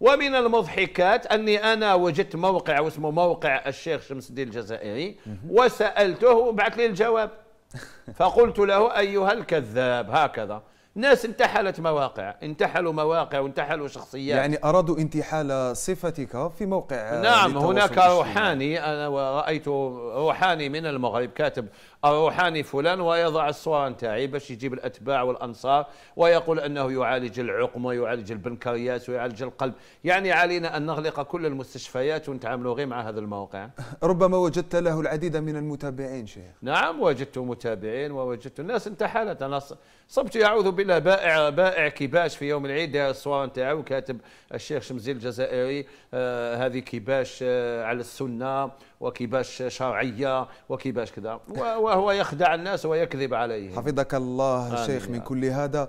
ومن المضحكات اني انا وجدت موقع واسمه موقع الشيخ شمس الدين الجزائري وسالته وبعث لي الجواب فقلت له ايها الكذاب هكذا ناس انتحلت مواقع انتحلوا مواقع وانتحلوا شخصيات يعني أرادوا انتحال صفتك في موقع نعم هناك روحاني أنا ورأيت روحاني من المغرب كاتب روحاني فلان ويضع الصورة نتاعي باش يجيب الأتباع والأنصار ويقول أنه يعالج العقم ويعالج البنكرياس ويعالج القلب يعني علينا أن نغلق كل المستشفيات ونتعاملوا غير مع هذا الموقع ربما وجدت له العديد من المتابعين شيخ نعم وجدت متابعين ووجدت الناس انتحلت أنا صبت يعوذ الى بائع بائع كباش في يوم العيد الصوان تاعو كاتب الشيخ شمزيل الجزائري آه هذه كباش آه على السنه وكباش شرعيه وكباش كذا وهو يخدع الناس ويكذب عليهم حفظك الله شيخ من كل هذا